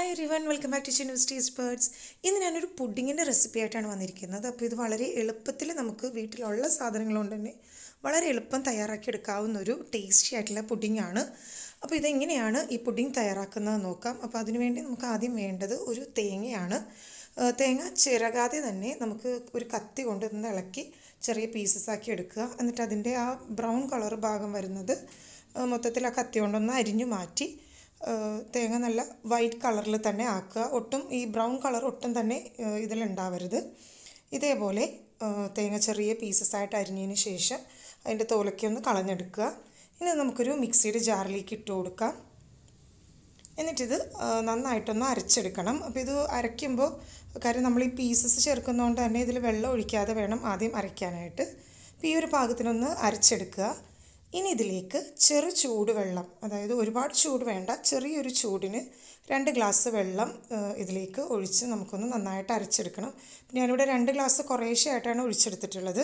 hi every welcome back to university experts ഇന്ന് ഞാനൊരു പുഡിങ്ങിൻ്റെ recipe ആയിട്ടാണ് വന്നിരിക്കുന്നത് അപ്പോൾ ഇത് വളരെ എളുപ്പത്തിൽ നമുക്ക് വീട്ടിലുള്ള സാധനങ്ങൾ കൊണ്ട് തന്നെ വളരെ എളുപ്പം തയ്യാറാക്കി എടുക്കാവുന്ന ഒരു ടേസ്റ്റി ആയിട്ടുള്ള പുഡിംഗ് ആണ് അപ്പോൾ ഇതെങ്ങനെയാണ് ഈ പുഡിങ് തയ്യാറാക്കുന്നത് നോക്കാം അപ്പോൾ അതിനുവേണ്ടി നമുക്ക് ആദ്യം വേണ്ടത് ഒരു തേങ്ങയാണ് തേങ്ങ ചിരകാതെ തന്നെ നമുക്ക് ഒരു കത്തി കൊണ്ട് നിന്ന് ഇളക്കി ചെറിയ പീസസ് ആക്കി എടുക്കുക എന്നിട്ട് അതിൻ്റെ ആ ബ്രൗൺ കളർ ഭാഗം വരുന്നത് മൊത്തത്തിൽ ആ കത്തി കൊണ്ടൊന്ന് അരിഞ്ഞു മാറ്റി തേങ്ങ നല്ല വൈറ്റ് കളറിൽ തന്നെ ആക്കുക ഒട്ടും ഈ ബ്രൗൺ കളർ ഒട്ടും തന്നെ ഇതിലുണ്ടാവരുത് ഇതേപോലെ തേങ്ങ ചെറിയ പീസസ് ആയിട്ട് അരിഞ്ഞതിന് ശേഷം അതിൻ്റെ തോലൊക്കെ കളഞ്ഞെടുക്കുക ഇനി നമുക്കൊരു മിക്സിയുടെ ജാറിലേക്ക് ഇട്ട് കൊടുക്കാം എന്നിട്ടിത് നന്നായിട്ടൊന്ന് അരച്ചെടുക്കണം അപ്പോൾ ഇത് അരയ്ക്കുമ്പോൾ കാര്യം നമ്മൾ ഈ പീസസ് ചേർക്കുന്നതുകൊണ്ട് തന്നെ ഇതിൽ വെള്ളം ഒഴിക്കാതെ വേണം ആദ്യം അരയ്ക്കാനായിട്ട് അപ്പോൾ ഈ ഒരു പാകത്തിനൊന്ന് അരച്ചെടുക്കുക ഇനി ഇതിലേക്ക് ചെറു ചൂടുവെള്ളം അതായത് ഒരുപാട് ചൂട് വേണ്ട ചെറിയൊരു ചൂടിന് രണ്ട് ഗ്ലാസ് വെള്ളം ഇതിലേക്ക് ഒഴിച്ച് നമുക്കൊന്ന് നന്നായിട്ട് അരച്ചെടുക്കണം ഞാനിവിടെ രണ്ട് ഗ്ലാസ് കുറേശ്ശെ ആയിട്ടാണ് ഒഴിച്ചെടുത്തിട്ടുള്ളത്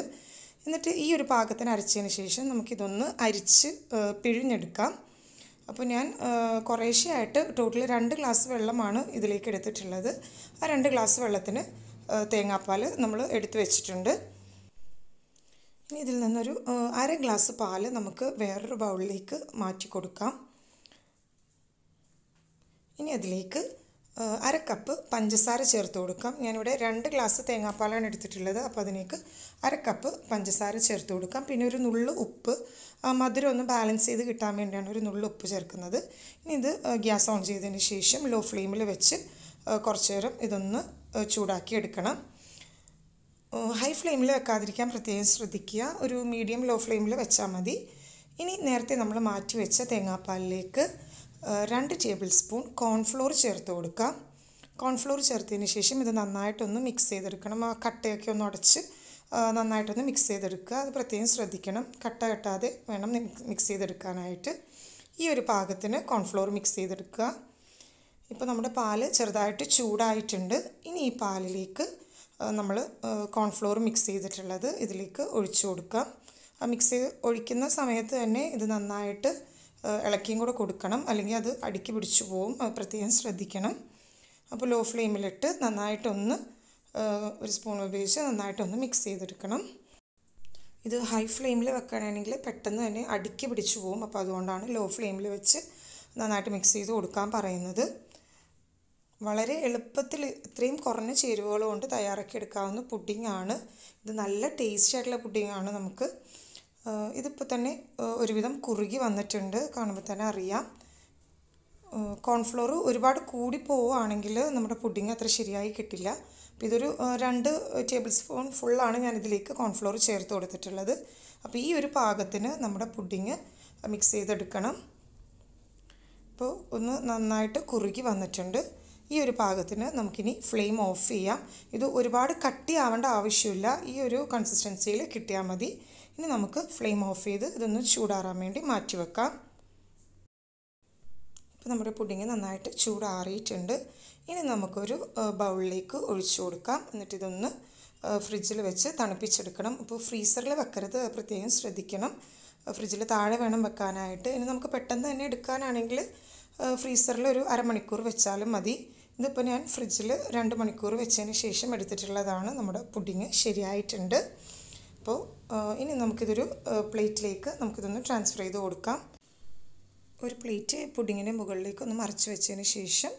എന്നിട്ട് ഈ ഒരു പാകത്തിന് അരച്ചതിന് ശേഷം നമുക്കിതൊന്ന് അരിച്ച് പിഴിഞ്ഞെടുക്കാം അപ്പോൾ ഞാൻ കുറേശ്ശെ ആയിട്ട് ടോട്ടൽ രണ്ട് ഗ്ലാസ് വെള്ളമാണ് ഇതിലേക്ക് എടുത്തിട്ടുള്ളത് ആ രണ്ട് ഗ്ലാസ് വെള്ളത്തിന് തേങ്ങാപ്പാൽ നമ്മൾ എടുത്തു വെച്ചിട്ടുണ്ട് ഇനി ഇതിൽ നിന്നൊരു അര ഗ്ലാസ് പാല് നമുക്ക് വേറൊരു ബൗളിലേക്ക് മാറ്റി കൊടുക്കാം ഇനി അതിലേക്ക് അര കപ്പ് പഞ്ചസാര ചേർത്ത് കൊടുക്കാം ഞാനിവിടെ രണ്ട് ഗ്ലാസ് തേങ്ങാപ്പാലാണ് എടുത്തിട്ടുള്ളത് അപ്പോൾ അതിലേക്ക് അര കപ്പ് പഞ്ചസാര ചേർത്ത് കൊടുക്കാം പിന്നെ ഒരു നുള്ളു ഉപ്പ് മധുരം ഒന്ന് ബാലൻസ് ചെയ്ത് കിട്ടാൻ വേണ്ടിയാണ് ഒരു നുള്ളു ഉപ്പ് ചേർക്കുന്നത് ഇനി ഇത് ഗ്യാസ് ഓൺ ചെയ്തതിന് ശേഷം ലോ ഫ്ലെയിമിൽ വെച്ച് കുറച്ചു നേരം ഇതൊന്ന് ചൂടാക്കി എടുക്കണം ഹൈ ഫ്ലെയിമിൽ വെക്കാതിരിക്കാൻ പ്രത്യേകം ശ്രദ്ധിക്കുക ഒരു മീഡിയം ലോ ഫ്ലെയിമിൽ വെച്ചാൽ മതി ഇനി നേരത്തെ നമ്മൾ മാറ്റി വെച്ച തേങ്ങാപ്പാലിലേക്ക് രണ്ട് ടേബിൾ സ്പൂൺ കോൺഫ്ലോർ ചേർത്ത് കൊടുക്കാം കോൺഫ്ലോർ ചേർത്തതിന് ശേഷം ഇത് നന്നായിട്ടൊന്ന് മിക്സ് ചെയ്തെടുക്കണം ആ കട്ടയൊക്കെ ഒന്ന് ഉടച്ച് നന്നായിട്ടൊന്ന് മിക്സ് ചെയ്തെടുക്കുക അത് പ്രത്യേകം ശ്രദ്ധിക്കണം കട്ട കെട്ടാതെ വേണം മിക്സ് ചെയ്തെടുക്കാനായിട്ട് ഈ ഒരു പാകത്തിന് കോൺഫ്ലോർ മിക്സ് ചെയ്തെടുക്കുക ഇപ്പോൾ നമ്മുടെ പാല് ചെറുതായിട്ട് ചൂടായിട്ടുണ്ട് ഇനി ഈ പാലിലേക്ക് നമ്മൾ കോൺഫ്ലോർ മിക്സ് ചെയ്തിട്ടുള്ളത് ഇതിലേക്ക് ഒഴിച്ചു കൊടുക്കാം ആ മിക്സ് ഒഴിക്കുന്ന സമയത്ത് തന്നെ ഇത് നന്നായിട്ട് ഇളക്കിയും കൂടെ കൊടുക്കണം അല്ലെങ്കിൽ അത് അടുക്കി പിടിച്ചു പോവും പ്രത്യേകം ശ്രദ്ധിക്കണം അപ്പോൾ ലോ ഫ്ലെയിമിലിട്ട് നന്നായിട്ടൊന്ന് ഒരു സ്പൂൺ ഉപയോഗിച്ച് നന്നായിട്ടൊന്ന് മിക്സ് ചെയ്തെടുക്കണം ഇത് ഹൈ ഫ്ലെയിമിൽ വെക്കുകയാണെങ്കിൽ പെട്ടെന്ന് തന്നെ അടുക്കി പിടിച്ചു പോവും അപ്പോൾ അതുകൊണ്ടാണ് ലോ ഫ്ലെയിമിൽ വെച്ച് നന്നായിട്ട് മിക്സ് ചെയ്ത് കൊടുക്കാൻ പറയുന്നത് വളരെ എളുപ്പത്തിൽ ഇത്രയും കുറഞ്ഞ ചേരുവകൾ കൊണ്ട് തയ്യാറാക്കി എടുക്കാവുന്ന പുഡിങ്ങാണ് ഇത് നല്ല ടേസ്റ്റ് ആയിട്ടുള്ള പുഡിങ്ങാണ് നമുക്ക് ഇതിപ്പോൾ തന്നെ ഒരുവിധം കുറുകി വന്നിട്ടുണ്ട് കാണുമ്പോൾ തന്നെ അറിയാം കോൺഫ്ലോർ ഒരുപാട് കൂടി പോവുകയാണെങ്കിൽ നമ്മുടെ പുഡിങ് അത്ര ശരിയായി കിട്ടില്ല അപ്പോൾ ഇതൊരു രണ്ട് ടേബിൾ സ്പൂൺ ഫുള്ളാണ് ഞാൻ ഇതിലേക്ക് കോൺഫ്ലോർ ചേർത്ത് കൊടുത്തിട്ടുള്ളത് അപ്പോൾ ഈ ഒരു പാകത്തിന് നമ്മുടെ പുഡിങ് മിക്സ് ചെയ്തെടുക്കണം അപ്പോൾ ഒന്ന് നന്നായിട്ട് കുറുകി വന്നിട്ടുണ്ട് ഈ ഒരു പാകത്തിന് നമുക്കിനി ഫ്ലെയിം ഓഫ് ചെയ്യാം ഇത് ഒരുപാട് കട്ടിയാവേണ്ട ആവശ്യമില്ല ഈ ഒരു കൺസിസ്റ്റൻസിയിൽ കിട്ടിയാൽ മതി ഇനി നമുക്ക് ഫ്ലെയിം ഓഫ് ചെയ്ത് ഇതൊന്ന് ചൂടാറാൻ വേണ്ടി മാറ്റി വെക്കാം ഇപ്പോൾ നമ്മുടെ പുഡിങ് നന്നായിട്ട് ചൂടാറിയിട്ടുണ്ട് ഇനി നമുക്കൊരു ബൗളിലേക്ക് ഒഴിച്ചു കൊടുക്കാം എന്നിട്ട് ഇതൊന്ന് ഫ്രിഡ്ജിൽ വെച്ച് തണുപ്പിച്ചെടുക്കണം ഇപ്പോൾ ഫ്രീസറിൽ വെക്കരുത് പ്രത്യേകം ശ്രദ്ധിക്കണം ഫ്രിഡ്ജിൽ താഴെ വേണം വെക്കാനായിട്ട് ഇനി നമുക്ക് പെട്ടെന്ന് തന്നെ എടുക്കാനാണെങ്കിൽ ഫ്രീസറിൽ ഒരു അരമണിക്കൂർ വെച്ചാലും മതി ഇതിപ്പോൾ ഞാൻ ഫ്രിഡ്ജിൽ രണ്ട് മണിക്കൂർ വെച്ചതിന് ശേഷം എടുത്തിട്ടുള്ളതാണ് നമ്മുടെ പുഡിങ് ശരിയായിട്ടുണ്ട് അപ്പോൾ ഇനി നമുക്കിതൊരു പ്ലേറ്റിലേക്ക് നമുക്കിതൊന്ന് ട്രാൻസ്ഫർ ചെയ്ത് കൊടുക്കാം ഒരു പ്ലേറ്റ് പുഡിങ്ങിൻ്റെ മുകളിലേക്ക് ഒന്ന് മറിച്ച് വെച്ചതിന് ശേഷം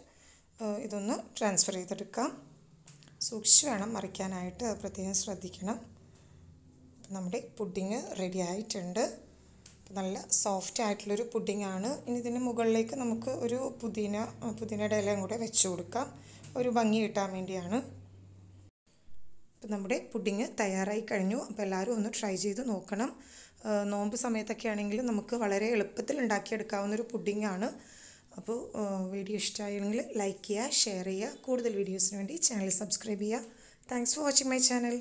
ഇതൊന്ന് ട്രാൻസ്ഫർ ചെയ്തെടുക്കാം സൂക്ഷിച്ച് വേണം മറിക്കാനായിട്ട് പ്രത്യേകം ശ്രദ്ധിക്കണം നമ്മുടെ പുഡിങ് റെഡി ആയിട്ടുണ്ട് നല്ല സോഫ്റ്റ് ആയിട്ടുള്ളൊരു ആണ് ഇനി ഇതിന് മുകളിലേക്ക് നമുക്ക് ഒരു പുതിന പുതിനയുടെ ഇലയും കൂടെ വെച്ച് കൊടുക്കാം ഒരു ഭംഗി കിട്ടാൻ വേണ്ടിയാണ് അപ്പം നമ്മുടെ പുഡിങ് തയ്യാറായി കഴിഞ്ഞു അപ്പോൾ എല്ലാവരും ഒന്ന് ട്രൈ ചെയ്ത് നോക്കണം നോമ്പ് സമയത്തൊക്കെ ആണെങ്കിൽ നമുക്ക് വളരെ എളുപ്പത്തിൽ ഉണ്ടാക്കിയെടുക്കാവുന്ന ഒരു ആണ് അപ്പോൾ വീഡിയോ ഇഷ്ടമായെങ്കിൽ ലൈക്ക് ചെയ്യുക ഷെയർ ചെയ്യുക കൂടുതൽ വീഡിയോസിന് വേണ്ടി ചാനൽ സബ്സ്ക്രൈബ് ചെയ്യുക thanks for watching my channel